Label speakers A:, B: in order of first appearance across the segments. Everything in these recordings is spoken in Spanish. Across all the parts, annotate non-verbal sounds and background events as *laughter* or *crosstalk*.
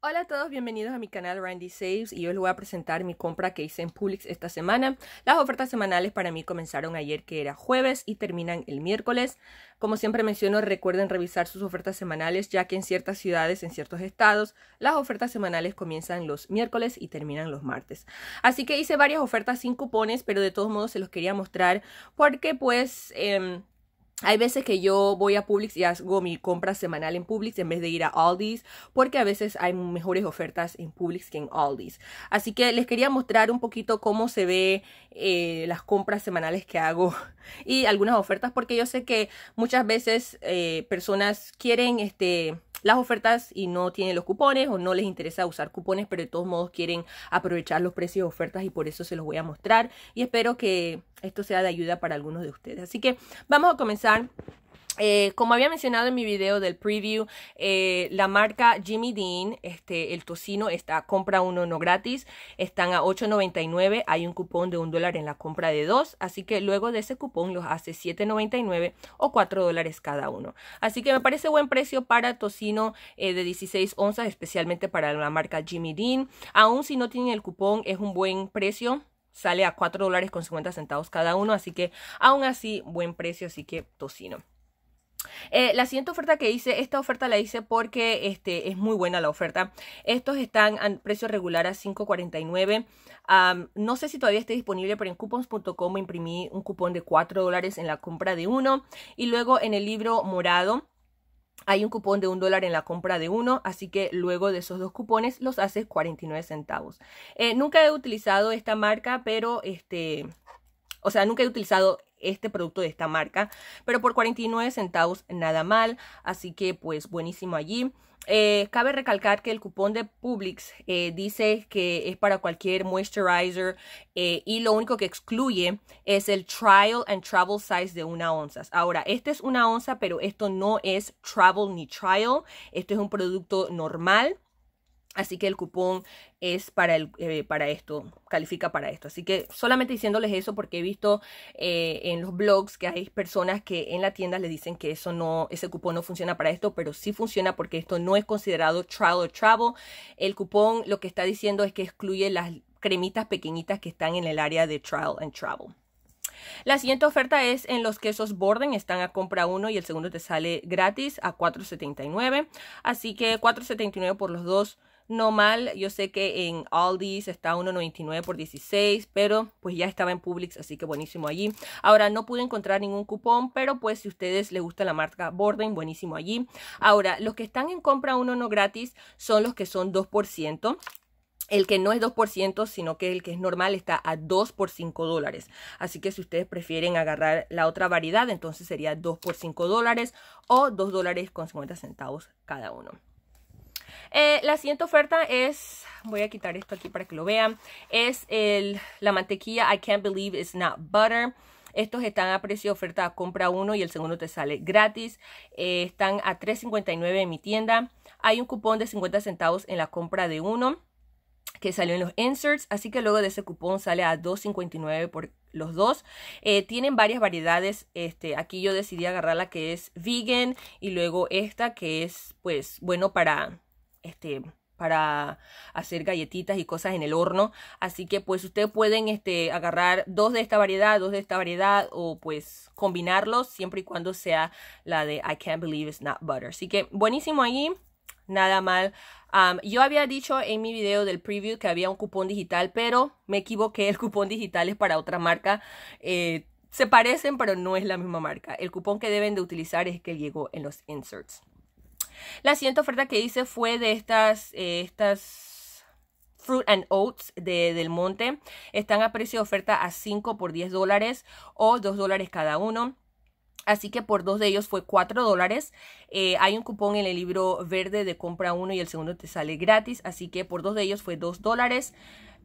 A: Hola a todos, bienvenidos a mi canal Randy Saves y hoy les voy a presentar mi compra que hice en Publix esta semana. Las ofertas semanales para mí comenzaron ayer que era jueves y terminan el miércoles. Como siempre menciono, recuerden revisar sus ofertas semanales ya que en ciertas ciudades, en ciertos estados, las ofertas semanales comienzan los miércoles y terminan los martes. Así que hice varias ofertas sin cupones, pero de todos modos se los quería mostrar porque pues... Em, hay veces que yo voy a Publix y hago mi compra semanal en Publix en vez de ir a Aldi's, porque a veces hay mejores ofertas en Publix que en Aldi's. Así que les quería mostrar un poquito cómo se ve eh, las compras semanales que hago *laughs* y algunas ofertas, porque yo sé que muchas veces eh, personas quieren este las ofertas y no tienen los cupones o no les interesa usar cupones, pero de todos modos quieren aprovechar los precios de ofertas y por eso se los voy a mostrar y espero que esto sea de ayuda para algunos de ustedes. Así que vamos a comenzar eh, como había mencionado en mi video del preview, eh, la marca Jimmy Dean, este, el tocino, está compra uno no gratis, están a $8.99, hay un cupón de un dólar en la compra de dos, así que luego de ese cupón los hace $7.99 o 4 dólares cada uno. Así que me parece buen precio para tocino eh, de 16 onzas, especialmente para la marca Jimmy Dean. Aún si no tienen el cupón, es un buen precio sale a $4.50 dólares cada uno, así que aún así buen precio, así que tocino. Eh, la siguiente oferta que hice, esta oferta la hice porque este, es muy buena la oferta. Estos están a precio regular a 5.49. no sé si todavía esté disponible, pero en coupons.com imprimí un cupón de 4 dólares en la compra de uno. Y luego en el libro morado. Hay un cupón de $1 dólar en la compra de uno, así que luego de esos dos cupones los haces 49 centavos. Eh, nunca he utilizado esta marca, pero este, o sea, nunca he utilizado este producto de esta marca, pero por 49 centavos nada mal, así que pues buenísimo allí. Eh, cabe recalcar que el cupón de Publix eh, dice que es para cualquier moisturizer eh, y lo único que excluye es el trial and travel size de una onza. Ahora, este es una onza, pero esto no es travel ni trial. Esto es un producto normal. Así que el cupón es para, el, eh, para esto, califica para esto. Así que solamente diciéndoles eso porque he visto eh, en los blogs que hay personas que en la tienda le dicen que eso no, ese cupón no funciona para esto, pero sí funciona porque esto no es considerado trial or travel. El cupón lo que está diciendo es que excluye las cremitas pequeñitas que están en el área de trial and travel. La siguiente oferta es en los quesos Borden, están a compra uno y el segundo te sale gratis a $4.79, así que $4.79 por los dos no mal. Yo sé que en Aldi está 1.99 por 16, pero pues ya estaba en Publix, así que buenísimo allí. Ahora no pude encontrar ningún cupón, pero pues si a ustedes les gusta la marca Borden, buenísimo allí. Ahora, los que están en compra uno no gratis son los que son 2%. El que no es 2%, sino que el que es normal está a 2 por 5 dólares. Así que si ustedes prefieren agarrar la otra variedad, entonces sería 2 por 5 dólares o 2 dólares con 50 centavos cada uno. Eh, la siguiente oferta es, voy a quitar esto aquí para que lo vean, es el, la mantequilla I Can't Believe It's Not Butter. Estos están a precio de oferta, compra uno y el segundo te sale gratis. Eh, están a $3.59 en mi tienda. Hay un cupón de 50 centavos en la compra de uno que salió en los inserts, así que luego de ese cupón sale a 2.59 por los dos. Eh, tienen varias variedades, este, aquí yo decidí agarrar la que es vegan y luego esta que es pues bueno para este, para hacer galletitas y cosas en el horno. Así que pues ustedes pueden este, agarrar dos de esta variedad, dos de esta variedad o pues combinarlos siempre y cuando sea la de I can't believe it's not butter. Así que buenísimo ahí Nada mal. yo había dicho en mi video del preview que había un cupón digital, pero me equivoqué. El cupón digital es para otra marca. Eh, se parecen, pero no es la misma marca. El cupón que deben de utilizar es el que llegó en los inserts. La siguiente oferta que hice fue de estas, eh, estas Fruit and Oats de, del Monte. Están a precio de oferta a 5 por 10 dólares o 2 dólares cada uno. Así que por dos de ellos fue 4 dólares. Eh, hay un cupón en el libro verde de compra uno y el segundo te sale gratis. Así que por dos de ellos fue 2 dólares.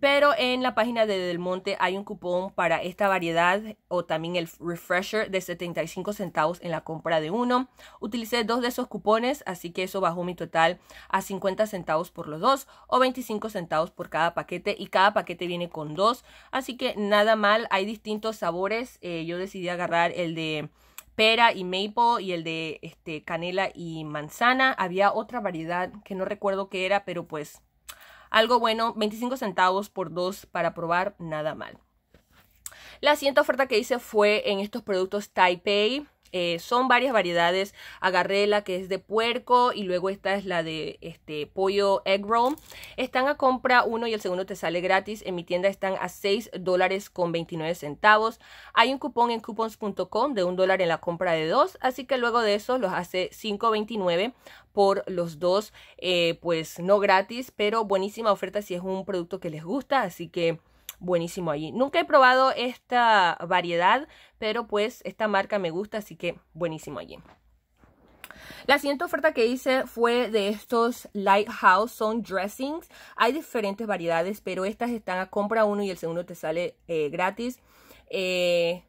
A: Pero en la página de Del Monte hay un cupón para esta variedad o también el refresher de 75 centavos en la compra de uno. Utilicé dos de esos cupones, así que eso bajó mi total a 50 centavos por los dos o 25 centavos por cada paquete y cada paquete viene con dos, así que nada mal, hay distintos sabores. Eh, yo decidí agarrar el de pera y maple y el de este, canela y manzana. Había otra variedad que no recuerdo qué era, pero pues algo bueno, 25 centavos por dos para probar, nada mal. La siguiente oferta que hice fue en estos productos Taipei. Eh, son varias variedades. Agarré la que es de puerco y luego esta es la de este, pollo egg roll. Están a compra uno y el segundo te sale gratis. En mi tienda están a 6 dólares con 29 centavos. Hay un cupón en coupons.com de un dólar en la compra de dos. Así que luego de eso los hace 5.29 por los dos. Eh, pues no gratis, pero buenísima oferta si es un producto que les gusta. Así que buenísimo allí. Nunca he probado esta variedad, pero pues esta marca me gusta, así que buenísimo allí. La siguiente oferta que hice fue de estos Lighthouse Son Dressings. Hay diferentes variedades, pero estas están a compra uno y el segundo te sale eh, gratis. Eh,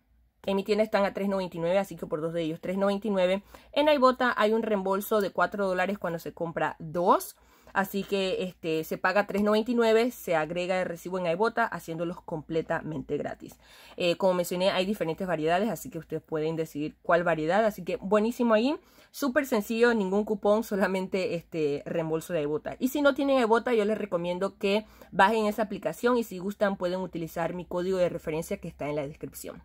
A: en mi tienda están a $3.99, así que por dos de ellos $3.99. En Ibota hay un reembolso de $4 cuando se compra dos. Así que este, se paga $3.99, se agrega el recibo en iBota, haciéndolos completamente gratis. Eh, como mencioné, hay diferentes variedades, así que ustedes pueden decidir cuál variedad. Así que buenísimo ahí, súper sencillo, ningún cupón, solamente este reembolso de iBota. Y si no tienen iBota, yo les recomiendo que bajen esa aplicación y si gustan pueden utilizar mi código de referencia que está en la descripción.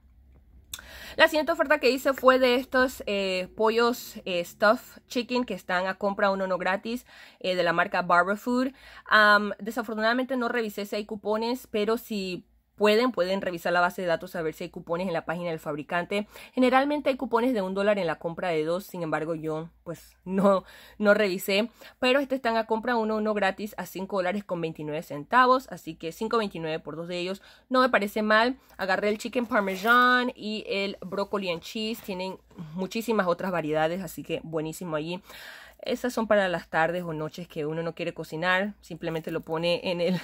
A: La siguiente oferta que hice fue de estos eh, pollos eh, stuffed chicken que están a compra uno no gratis eh, de la marca Barber Food. desafortunadamente no revisé si hay cupones, pero si pueden, pueden revisar la base de datos a ver si hay cupones en la página del fabricante. Generalmente hay cupones de un dólar en la compra de dos, sin embargo yo pues no, no revisé, pero este están a compra uno, uno gratis a cinco dólares con 29 centavos, así que 5.29 por dos de ellos, no me parece mal. Agarré el chicken parmesan y el broccoli and cheese, tienen muchísimas otras variedades, así que buenísimo allí. Esas son para las tardes o noches que uno no quiere cocinar, simplemente lo pone en el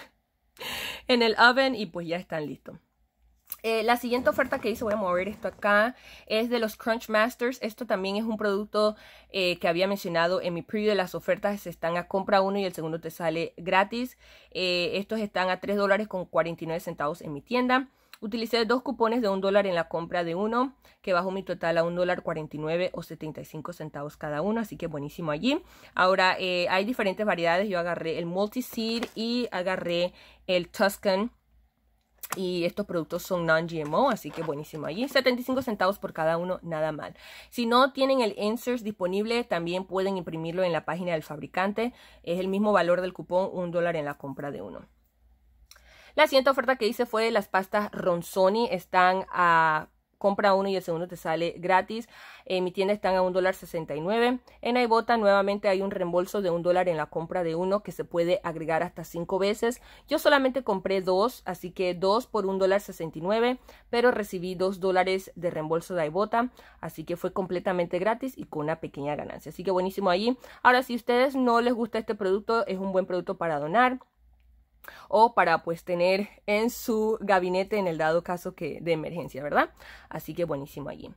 A: en el oven y pues ya están listos. Eh, la siguiente oferta que hice, voy a mover esto acá, es de los Crunch Masters. Esto también es un producto eh, que había mencionado en mi preview de las ofertas. Están a compra uno y el segundo te sale gratis. Eh, estos están a 3 dólares con 49 centavos en mi tienda. Utilicé dos cupones de un dólar en la compra de uno, que bajó mi total a un dólar 49 o 75 centavos cada uno, así que buenísimo allí. Ahora eh, hay diferentes variedades, yo agarré el Multi-Seed y agarré el Tuscan y estos productos son non-GMO, así que buenísimo allí. 75 centavos por cada uno, nada mal. Si no tienen el Answers disponible, también pueden imprimirlo en la página del fabricante. Es el mismo valor del cupón, un dólar en la compra de uno. La siguiente oferta que hice fue las pastas Ronzoni. Están a compra uno y el segundo te sale gratis. En mi tienda están a $1.69. En Ibota nuevamente hay un reembolso de un dólar en la compra de uno que se puede agregar hasta cinco veces. Yo solamente compré dos, así que dos por $1.69, pero recibí dos dólares de reembolso de Ibota, así que fue completamente gratis y con una pequeña ganancia. Así que buenísimo allí. Ahora, si a ustedes no les gusta este producto, es un buen producto para donar o para pues tener en su gabinete en el dado caso que de emergencia, ¿verdad? Así que buenísimo allí.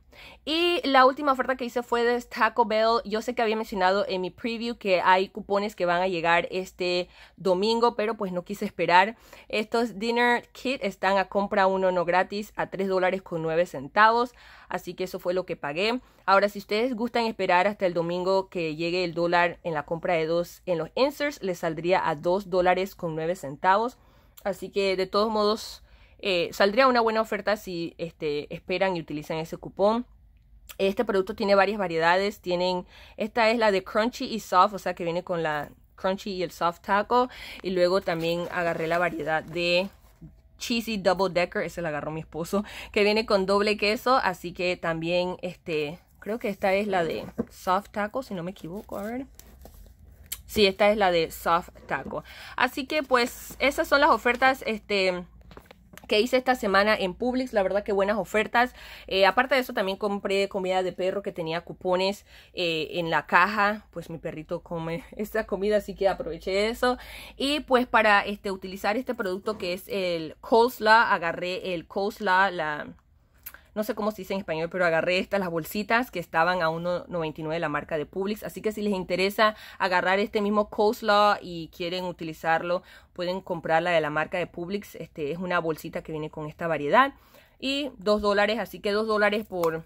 A: Y la última oferta que hice fue de Taco Bell. Yo sé que había mencionado en mi preview que hay cupones que van a llegar este domingo, pero pues no quise esperar. Estos dinner kit están a compra uno no gratis a tres dólares con nueve centavos así que eso fue lo que pagué. Ahora, si ustedes gustan esperar hasta el domingo que llegue el dólar en la compra de dos en los inserts, les saldría a dos dólares con nueve centavos. Así que de todos modos, eh, saldría una buena oferta si este, esperan y utilizan ese cupón. Este producto tiene varias variedades. Tienen, esta es la de crunchy y soft, o sea que viene con la crunchy y el soft taco. Y luego también agarré la variedad de cheesy double decker, ese lo agarró mi esposo, que viene con doble queso, así que también este, creo que esta es la de soft taco, si no me equivoco, a ver. Sí, esta es la de soft taco. Así que pues esas son las ofertas este que hice esta semana en Publix, la verdad que buenas ofertas. Eh, aparte de eso también compré comida de perro que tenía cupones eh, en la caja, pues mi perrito come *laughs* esta comida, así que aproveché eso. Y pues para este, utilizar este producto que es el coleslaw, agarré el coleslaw, la no sé cómo se dice en español, pero agarré estas, las bolsitas que estaban a 1.99 de la marca de Publix. Así que si les interesa agarrar este mismo coleslaw y quieren utilizarlo, pueden comprarla de la marca de Publix. Este es una bolsita que viene con esta variedad. Y 2 dólares, así que 2 dólares por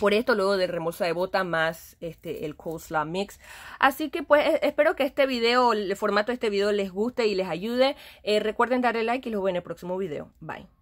A: por esto luego de remolsa de bota más este el coleslaw mix así que pues e-, espero que este video el formato de este video les guste y les ayude eh, recuerden darle like y los veo en el próximo video bye